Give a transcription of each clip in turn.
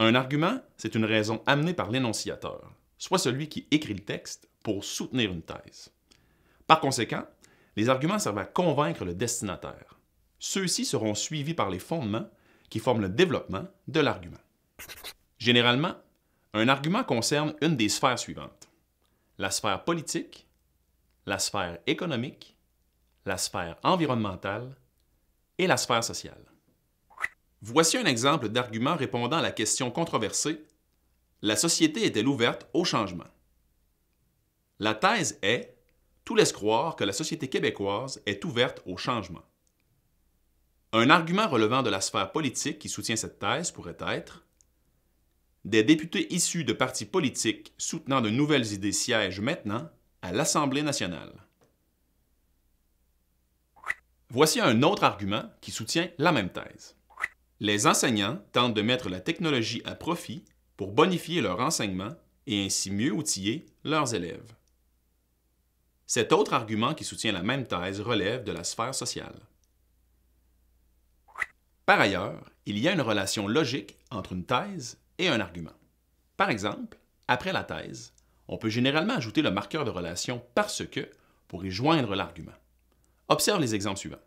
Un argument, c'est une raison amenée par l'énonciateur, soit celui qui écrit le texte pour soutenir une thèse. Par conséquent, les arguments servent à convaincre le destinataire. Ceux-ci seront suivis par les fondements qui forment le développement de l'argument. Généralement, un argument concerne une des sphères suivantes. La sphère politique, la sphère économique, la sphère environnementale et la sphère sociale. Voici un exemple d'argument répondant à la question controversée La société est-elle ouverte au changement La thèse est Tout laisse croire que la société québécoise est ouverte au changement. Un argument relevant de la sphère politique qui soutient cette thèse pourrait être Des députés issus de partis politiques soutenant de nouvelles idées siègent maintenant à l'Assemblée nationale. Voici un autre argument qui soutient la même thèse. Les enseignants tentent de mettre la technologie à profit pour bonifier leur enseignement et ainsi mieux outiller leurs élèves. Cet autre argument qui soutient la même thèse relève de la sphère sociale. Par ailleurs, il y a une relation logique entre une thèse et un argument. Par exemple, après la thèse, on peut généralement ajouter le marqueur de relation parce que pour y joindre l'argument. Observe les exemples suivants.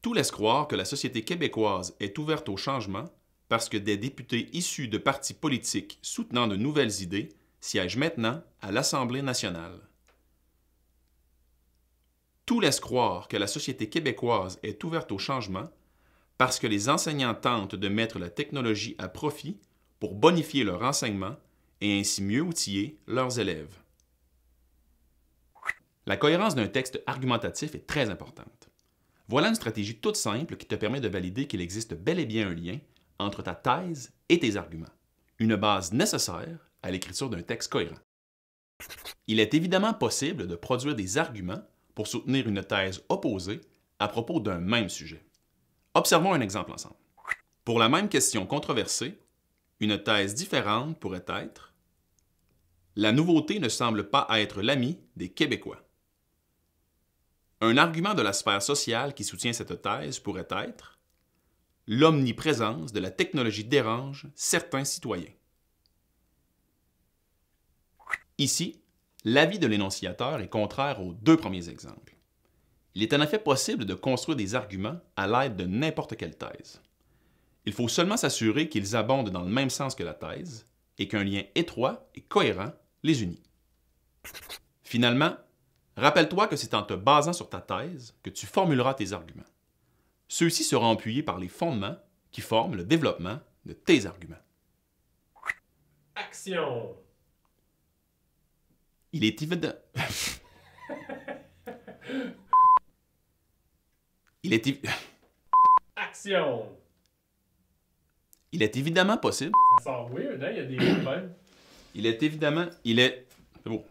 Tout laisse croire que la société québécoise est ouverte au changement parce que des députés issus de partis politiques soutenant de nouvelles idées siègent maintenant à l'Assemblée nationale. Tout laisse croire que la société québécoise est ouverte au changement parce que les enseignants tentent de mettre la technologie à profit pour bonifier leur enseignement et ainsi mieux outiller leurs élèves. La cohérence d'un texte argumentatif est très importante. Voilà une stratégie toute simple qui te permet de valider qu'il existe bel et bien un lien entre ta thèse et tes arguments, une base nécessaire à l'écriture d'un texte cohérent. Il est évidemment possible de produire des arguments pour soutenir une thèse opposée à propos d'un même sujet. Observons un exemple ensemble. Pour la même question controversée, une thèse différente pourrait être La nouveauté ne semble pas être l'ami des Québécois. Un argument de la sphère sociale qui soutient cette thèse pourrait être l'omniprésence de la technologie dérange certains citoyens. Ici, l'avis de l'énonciateur est contraire aux deux premiers exemples. Il est en effet possible de construire des arguments à l'aide de n'importe quelle thèse. Il faut seulement s'assurer qu'ils abondent dans le même sens que la thèse et qu'un lien étroit et cohérent les unit. Finalement, Rappelle-toi que c'est en te basant sur ta thèse que tu formuleras tes arguments. Ceux-ci seront appuyés par les fondements qui forment le développement de tes arguments. Action! Il est évident... Il est évident... Action! Il est évidemment possible... Ça sort weird, hein? Il y a des Il est évidemment... Il est... C'est beau.